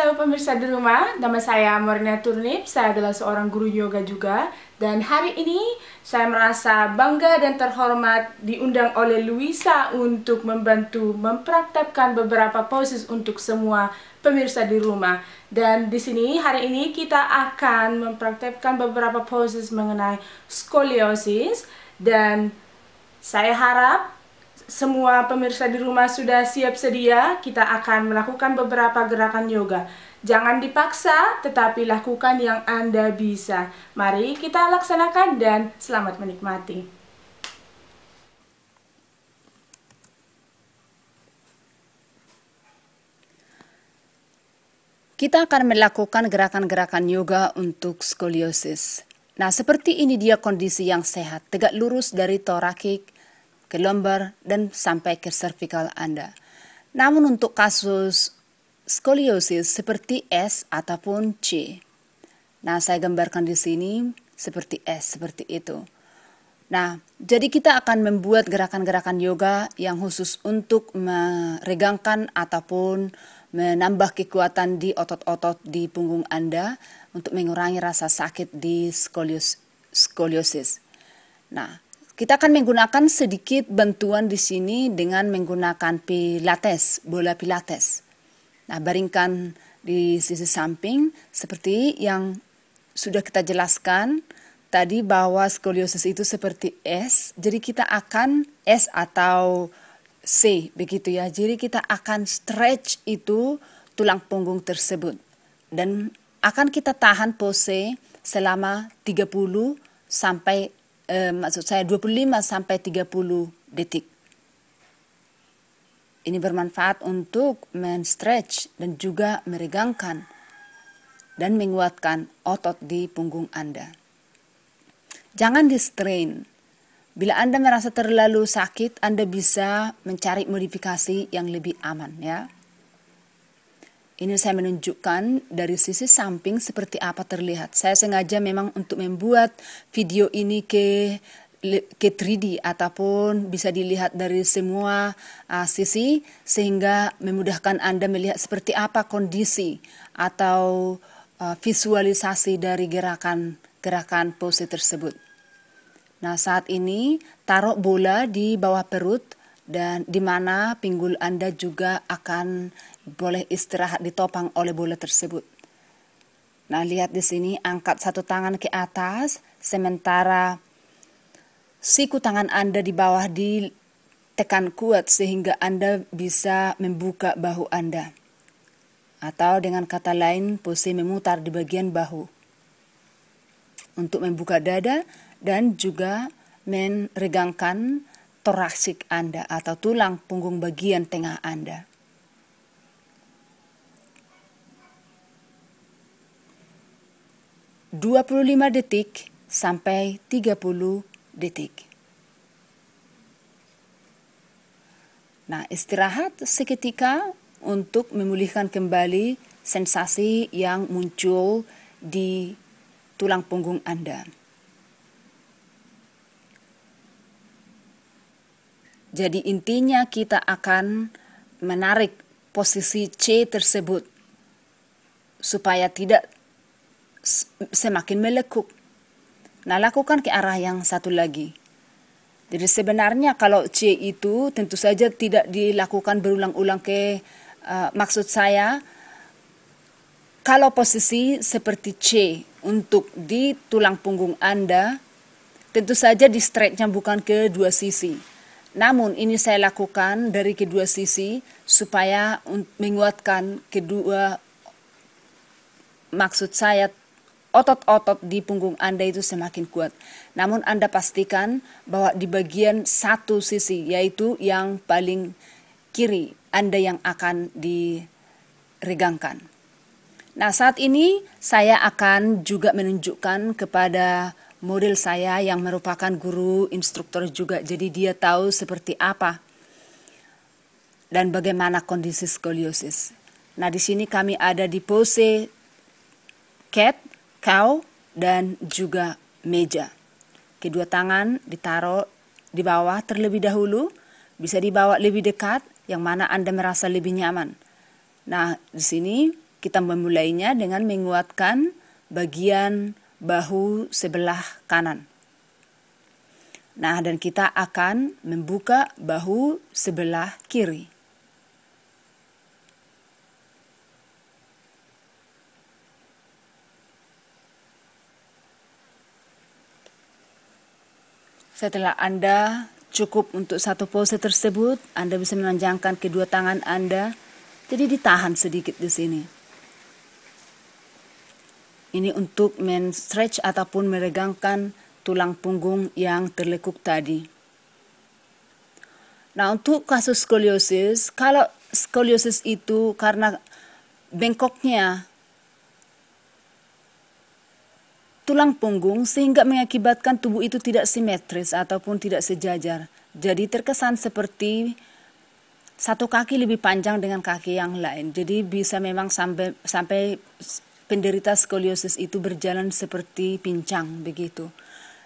halo pemirsa di rumah, nama saya Morina Turnip, saya adalah seorang guru yoga juga dan hari ini saya merasa bangga dan terhormat diundang oleh Luisa untuk membantu mempraktekkan beberapa poses untuk semua pemirsa di rumah dan di sini hari ini kita akan mempraktekkan beberapa poses mengenai skoliosis dan saya harap semua pemirsa di rumah sudah siap sedia, kita akan melakukan beberapa gerakan yoga. Jangan dipaksa, tetapi lakukan yang Anda bisa. Mari kita laksanakan dan selamat menikmati. Kita akan melakukan gerakan-gerakan yoga untuk skoliosis. Nah, seperti ini dia kondisi yang sehat, tegak lurus dari torakik, ke lumbar, dan sampai ke cervical Anda. Namun untuk kasus skoliosis seperti S ataupun C. Nah, saya gambarkan di sini seperti S, seperti itu. Nah, jadi kita akan membuat gerakan-gerakan yoga yang khusus untuk meregangkan ataupun menambah kekuatan di otot-otot di punggung Anda untuk mengurangi rasa sakit di skoliosis. Nah, kita akan menggunakan sedikit bantuan di sini dengan menggunakan pilates, bola pilates. Nah, baringkan di sisi samping seperti yang sudah kita jelaskan tadi bahwa skoliosis itu seperti S, jadi kita akan S atau C begitu ya. Jadi kita akan stretch itu tulang punggung tersebut dan akan kita tahan pose selama 30 sampai eh, maksud saya 25 sampai 30 detik. Ini bermanfaat untuk men-stretch dan juga meregangkan dan menguatkan otot di punggung Anda. Jangan di-strain. Bila Anda merasa terlalu sakit, Anda bisa mencari modifikasi yang lebih aman ya. Ini saya menunjukkan dari sisi samping seperti apa terlihat. Saya sengaja memang untuk membuat video ini ke ke 3D ataupun bisa dilihat dari semua uh, sisi sehingga memudahkan Anda melihat seperti apa kondisi atau uh, visualisasi dari gerakan-gerakan pose tersebut. Nah, saat ini taruh bola di bawah perut dan di mana pinggul Anda juga akan boleh istirahat ditopang oleh bola tersebut. Nah, lihat di sini angkat satu tangan ke atas sementara siku tangan Anda di bawah ditekan kuat sehingga Anda bisa membuka bahu Anda. Atau dengan kata lain, posisi memutar di bagian bahu. Untuk membuka dada dan juga meregangkan toraksik Anda atau tulang punggung bagian tengah Anda. Dua puluh lima detik sampai tiga puluh detik. Nah, istirahat seketika untuk memulihkan kembali sensasi yang muncul di tulang punggung Anda. Jadi intinya kita akan menarik posisi C tersebut supaya tidak semakin melekuk. Nah, lakukan ke arah yang satu lagi. Jadi sebenarnya kalau C itu tentu saja tidak dilakukan berulang-ulang ke uh, maksud saya kalau posisi seperti C untuk di tulang punggung Anda tentu saja di stretchnya bukan ke dua sisi namun ini saya lakukan dari kedua sisi supaya menguatkan kedua maksud saya otot-otot di punggung Anda itu semakin kuat. Namun Anda pastikan bahwa di bagian satu sisi yaitu yang paling kiri Anda yang akan diregangkan. Nah, saat ini saya akan juga menunjukkan kepada model saya yang merupakan guru instruktur juga jadi dia tahu seperti apa dan bagaimana kondisi skoliosis. Nah, di sini kami ada di pose cat, cow dan juga meja. Kedua tangan ditaruh di bawah terlebih dahulu, bisa dibawa lebih dekat yang mana Anda merasa lebih nyaman. Nah, di sini kita memulainya dengan menguatkan bagian bahu sebelah kanan. Nah, dan kita akan membuka bahu sebelah kiri. Setelah Anda cukup untuk satu pose tersebut, Anda bisa menanjangkan kedua tangan Anda, jadi ditahan sedikit di sini. Ini untuk men-stretch ataupun meregangkan tulang punggung yang terlekuk tadi. Nah, untuk kasus skoliosis, kalau skoliosis itu karena bengkoknya tulang punggung sehingga mengakibatkan tubuh itu tidak simetris ataupun tidak sejajar. Jadi terkesan seperti satu kaki lebih panjang dengan kaki yang lain. Jadi bisa memang sampai sampai penderita skoliosis itu berjalan seperti pincang begitu.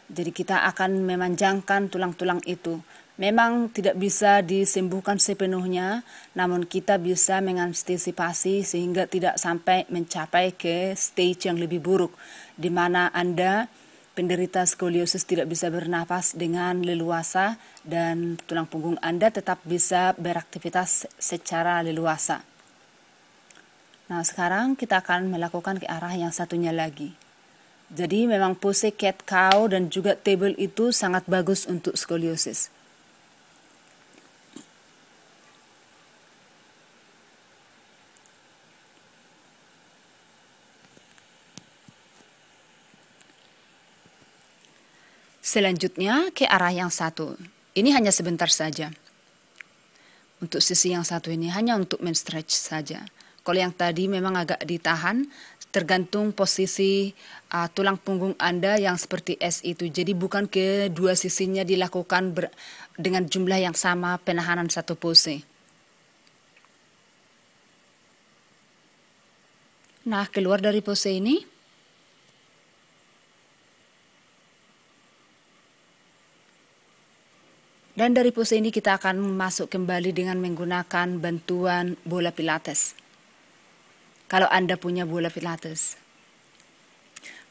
Jadi kita akan memanjangkan tulang-tulang itu. Memang tidak bisa disembuhkan sepenuhnya, namun kita bisa mengantisipasi sehingga tidak sampai mencapai ke stage yang lebih buruk, di mana Anda penderita skoliosis tidak bisa bernapas dengan leluasa dan tulang punggung Anda tetap bisa beraktivitas secara leluasa. Nah, sekarang kita akan melakukan ke arah yang satunya lagi. Jadi memang pose cat cow dan juga table itu sangat bagus untuk skoliosis. Selanjutnya ke arah yang satu. Ini hanya sebentar saja. Untuk sisi yang satu ini hanya untuk men-stretch saja. Kalau yang tadi memang agak ditahan, tergantung posisi uh, tulang punggung Anda yang seperti S itu. Jadi bukan kedua sisinya dilakukan ber, dengan jumlah yang sama penahanan satu pose. Nah, keluar dari pose ini. Dan dari pose ini kita akan masuk kembali dengan menggunakan bantuan bola pilates kalau Anda punya bola pilates.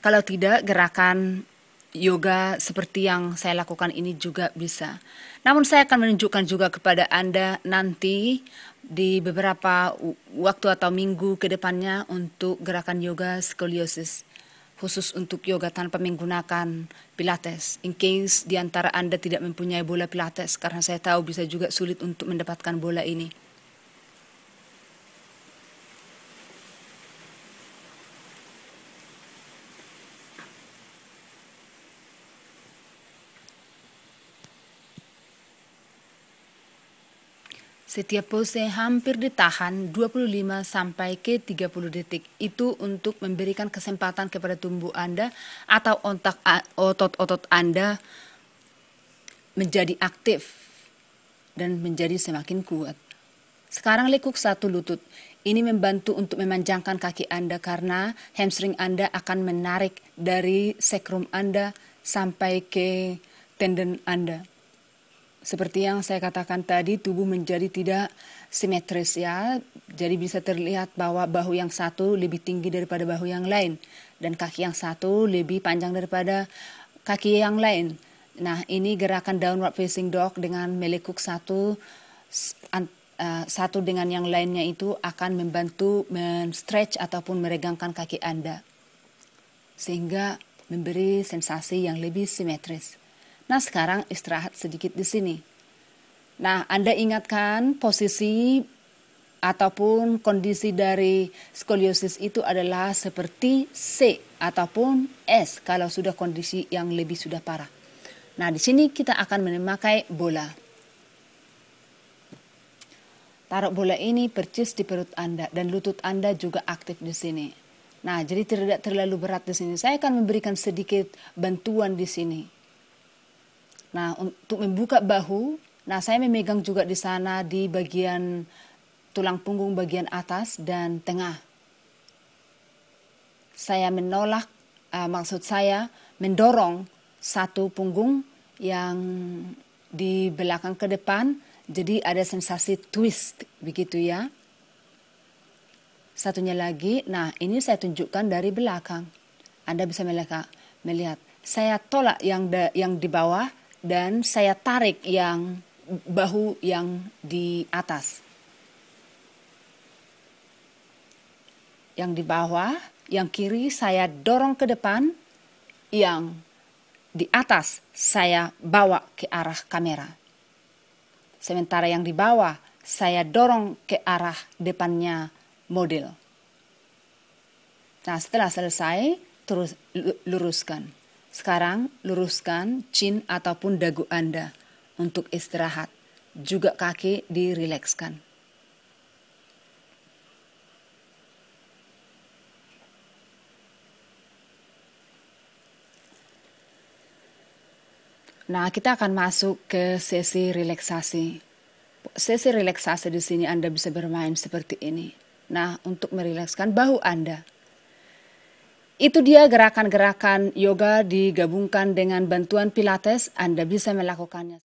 Kalau tidak, gerakan yoga seperti yang saya lakukan ini juga bisa. Namun saya akan menunjukkan juga kepada Anda nanti di beberapa waktu atau minggu ke depannya untuk gerakan yoga skoliosis khusus untuk yoga tanpa menggunakan pilates. In case di antara Anda tidak mempunyai bola pilates karena saya tahu bisa juga sulit untuk mendapatkan bola ini. Setiap pose hampir ditahan 25 sampai ke 30 detik. Itu untuk memberikan kesempatan kepada tumbuh Anda atau otot-otot Anda menjadi aktif dan menjadi semakin kuat. Sekarang lekuk satu lutut. Ini membantu untuk memanjangkan kaki Anda karena hamstring Anda akan menarik dari sekrum Anda sampai ke tendon Anda. Seperti yang saya katakan tadi, tubuh menjadi tidak simetris ya. Jadi bisa terlihat bahwa bahu yang satu lebih tinggi daripada bahu yang lain dan kaki yang satu lebih panjang daripada kaki yang lain. Nah, ini gerakan downward facing dog dengan melekuk satu e, satu dengan yang lainnya itu akan membantu men-stretch ataupun meregangkan kaki Anda sehingga memberi sensasi yang lebih simetris. Nah, sekarang istirahat sedikit di sini. Nah, Anda ingatkan posisi ataupun kondisi dari skoliosis itu adalah seperti C ataupun S kalau sudah kondisi yang lebih sudah parah. Nah, di sini kita akan memakai bola. Taruh bola ini percis di perut Anda dan lutut Anda juga aktif di sini. Nah, jadi tidak terlalu berat di sini. Saya akan memberikan sedikit bantuan di sini Nah, untuk membuka bahu, nah saya memegang juga di sana di bagian tulang punggung bagian atas dan tengah. Saya menolak, uh, maksud saya mendorong satu punggung yang di belakang ke depan, jadi ada sensasi twist begitu ya. Satunya lagi, nah ini saya tunjukkan dari belakang. Anda bisa melihat, melihat. saya tolak yang de, yang di bawah, dan saya tarik yang bahu yang di atas. Yang di bawah, yang kiri saya dorong ke depan, yang di atas saya bawa ke arah kamera. Sementara yang di bawah saya dorong ke arah depannya model. Nah, setelah selesai, terus luruskan. Sekarang luruskan chin ataupun dagu Anda untuk istirahat. Juga kaki dirilekskan. Nah, kita akan masuk ke sesi relaksasi. Sesi relaksasi di sini Anda bisa bermain seperti ini. Nah, untuk merilekskan bahu Anda, itu dia gerakan-gerakan yoga digabungkan dengan bantuan pilates, Anda bisa melakukannya.